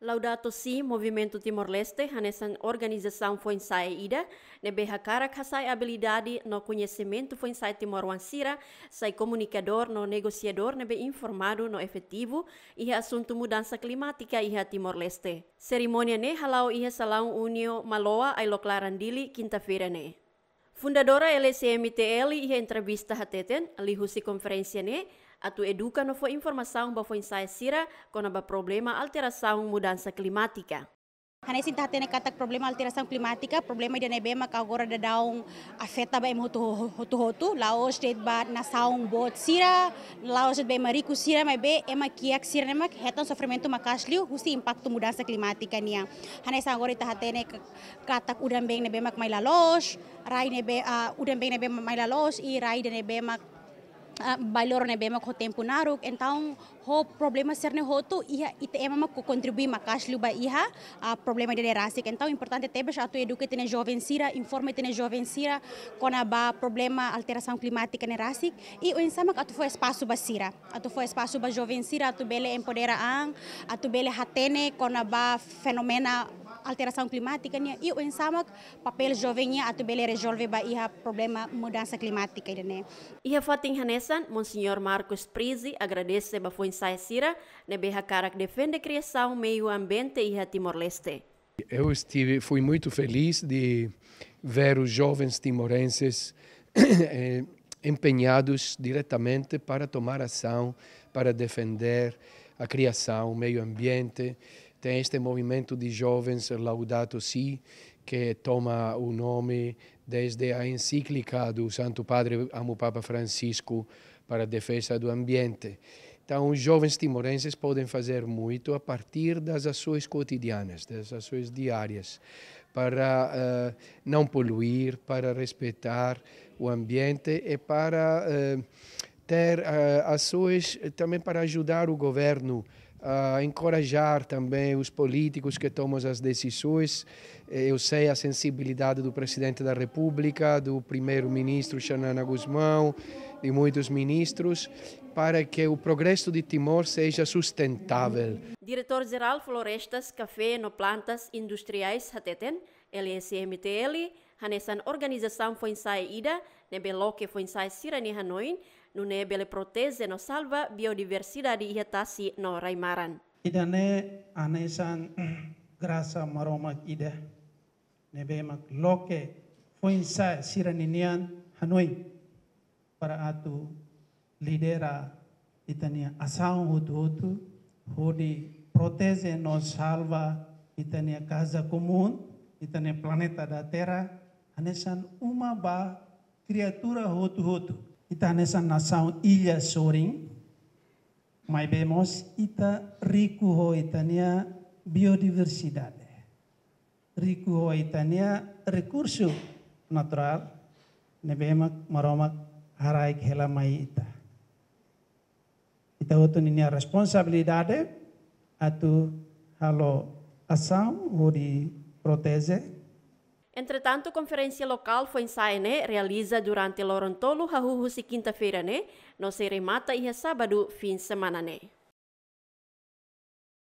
Laudato Si, Movimento Timor-Leste, nessa organização foi ida ne beha kasai habilidade no conhecimento foi ensaio Timor-Wansira, sai comunicador no negociador, be informado no efetivo, e assunto mudança climática e Timor-Leste. Cerimônia ne halau e salão unio Maloa ai Loclarandili, quinta-feira ne. Fundadora LCMTL e entrevista hateten, lihusi conferência ne, atu no fo informasaun ba fo insai sira kona ba problema alteração mudansa klimatika. Hanay sinta hatene katak problema alterasi klimatika, problema de nebema ka agora ada daung afeta ba imo hotu hotu, laos jadi ba nasaung bot sira, laos jadi ba mariku sira mak be emak kiak sira nema hetan sofrimento makasliu husi tu mudança climática nia. Hanya sih agora hatene katak udang beng mak mai laos, rai nebe uh, udan beng mae mai i rai de mak bailor ah, ne bema ko tempo naruk então ho problema é serne ho tu iha ite é ema ko contribui makas luba iha a problema de rasik então é importante tebe shatu eduke tene jovem sira informe tene jovem sira kona ba problema alteração climática ne rasik e o insama atu foi espaço ba sira atu foi espaço ba jovem sira atu bele empodera ang atu bele hatene kona ba fenomena alteração climática né? e o ensama papel jovem né? atau bele resolve ba iha problema mudança climática né. Iha fatin hanesan Monsenhor Marcos Prizi agradece ba foi sira ne beha carak defende criação meio ambiente iha Timor Leste. Eu estive fui muito feliz de ver os jovens timorenses eh, empenhados diretamente para tomar ação para defender a criação, o meio ambiente, tem este movimento de jovens Laudato Si, que toma o nome desde a encíclica do Santo Padre Amo Papa Francisco para a defesa do ambiente. Então, os jovens timorenses podem fazer muito a partir das ações cotidianas, das ações diárias, para uh, não poluir, para respeitar o ambiente e para uh, ter uh, ações eh, também para ajudar o governo eh, a encorajar também os políticos que tomam as decisões. Eu sei a sensibilidade do presidente da República, do primeiro-ministro Xanana Guzmão, de muitos ministros, para que o progresso de Timor seja sustentável. Diretor-geral Florestas, Café no Plantas Industriais Hateten, LSMTL, Hanesan Organização foi Fonsai Ida, Nebeloque Fonsai Sirani Hanoi, Nune bele proteze no salva biodiversidade di retasi no raimaran. Idane anesan grasa maromak ida mak loke foinsa siraninian Hanoi para atu lidera itania asau hutu hutu hodi proteze no salva itania casa comum itania planeta da terra anesan uma ba kreatura hutu hutu Ita nessa nação Ilha soring, mas bemos ita rico ho itania biodiversidade. Rico ho itania recurso natural, bemak maromak haraik mai ita. Ita hutun ini responsabilidade atu halo asam ho proteze. Entretanto, conferência local foi ensaio, né? Realiza durante Lorontolo, Hahuhusi, quinta-feira, né? Não se remata e é sábado, fim de semana, né?